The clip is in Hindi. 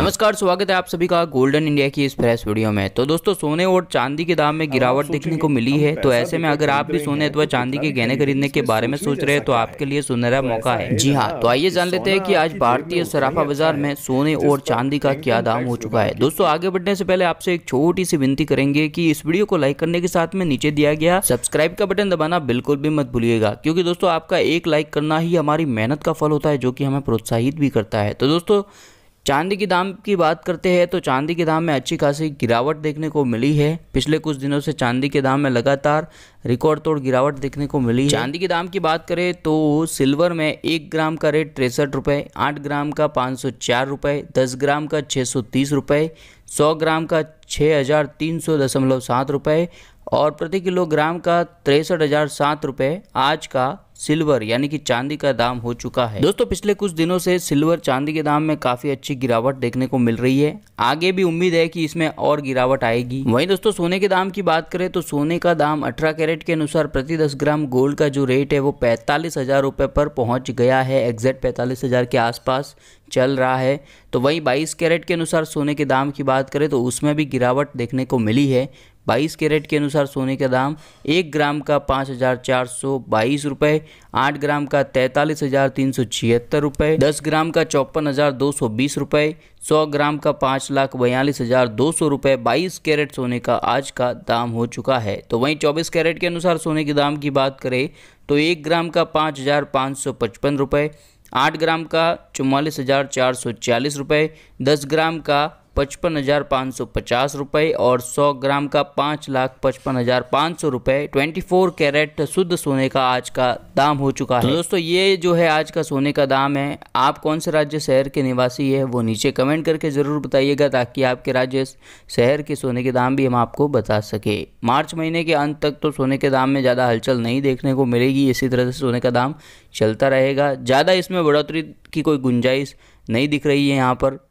नमस्कार स्वागत है आप सभी का गोल्डन इंडिया की इस फ्रेश वीडियो में तो दोस्तों सोने और चांदी के दाम में हाँ, गिरावट देखने को मिली है तो ऐसे में अगर आप भी सोने अथवा तो चांदी के गहने खरीदने के बारे में सोच रहे हैं तो आपके लिए सुनहरा मौका है जी हाँ तो आइए जान लेते हैं कि आज भारतीय सराफा बाजार अच्छा में सोने और चांदी का क्या दाम हो चुका है दोस्तों आगे बढ़ने से पहले आपसे एक छोटी सी विनती करेंगे की इस वीडियो को लाइक करने के साथ में नीचे दिया गया सब्सक्राइब का बटन दबाना बिल्कुल भी मत भूलिएगा क्योंकि दोस्तों आपका एक लाइक करना ही हमारी मेहनत का फल होता है जो की हमें प्रोत्साहित भी करता है तो दोस्तों चांदी के दाम की बात करते हैं तो चांदी के दाम में अच्छी खासी गिरावट देखने को मिली है पिछले कुछ दिनों से चांदी के दाम में लगातार रिकॉर्ड तोड़ गिरावट देखने को मिली है चांदी के दाम की बात करें तो सिल्वर में एक ग्राम का रेट तिरसठ रुपये आठ ग्राम का पाँच सौ चार रुपये दस ग्राम का छः सौ तीस रुपये सौ ग्राम का छः हज़ार तीन सौ दशमलव सात रुपये और प्रति किलोग्राम का तिरसठ हजार सात रुपये आज का सिल्वर यानी कि चांदी का दाम हो चुका है दोस्तों पिछले कुछ दिनों से सिल्वर चांदी के दाम में काफी अच्छी गिरावट देखने को मिल रही है आगे भी उम्मीद है कि इसमें और गिरावट आएगी वहीं दोस्तों सोने के दाम की बात करें तो सोने का दाम 18 कैरेट के अनुसार प्रति 10 ग्राम गोल्ड का जो रेट है वो पैंतालीस हजार रुपये पर पहुंच गया है एग्जैक्ट पैंतालीस हजार के आसपास चल रहा है तो वहीं 22 कैरेट के अनुसार सोने के दाम की बात करें तो उसमें भी गिरावट देखने को मिली है बाईस कैरेट के अनुसार सोने का दाम एक ग्राम का पाँच हज़ार चार सौ बाईस रुपये आठ ग्राम का तैंतालीस हज़ार तीन सौ छिहत्तर रुपये दस ग्राम का चौपन हज़ार दो सौ बीस रुपये सौ ग्राम का पाँच लाख बयालीस हज़ार दो सौ रुपये बाईस कैरेट सोने का आज का दाम हो चुका है तो वहीं चौबीस कैरेट के अनुसार सोने के दाम की बात करें तो एक ग्राम का पाँच हज़ार पाँच सौ पचपन रुपये आठ ग्राम का चौवालीस हज़ार चार सौ चालीस रुपये दस ग्राम का पचपन हज़ार पाँच सौ पचास रुपये और सौ ग्राम का पाँच लाख पचपन हज़ार पाँच सौ रुपये ट्वेंटी फोर कैरेट शुद्ध सोने का आज का दाम हो चुका है तो दोस्तों ये जो है आज का सोने का दाम है आप कौन से राज्य शहर के निवासी है वो नीचे कमेंट करके ज़रूर बताइएगा ताकि आपके राज्य शहर के सोने के दाम भी हम आपको बता सके मार्च महीने के अंत तक तो सोने के दाम में ज़्यादा हलचल नहीं देखने को मिलेगी इसी तरह से सोने का दाम चलता रहेगा ज़्यादा इसमें बढ़ोतरी की कोई गुंजाइश नहीं दिख रही है यहाँ पर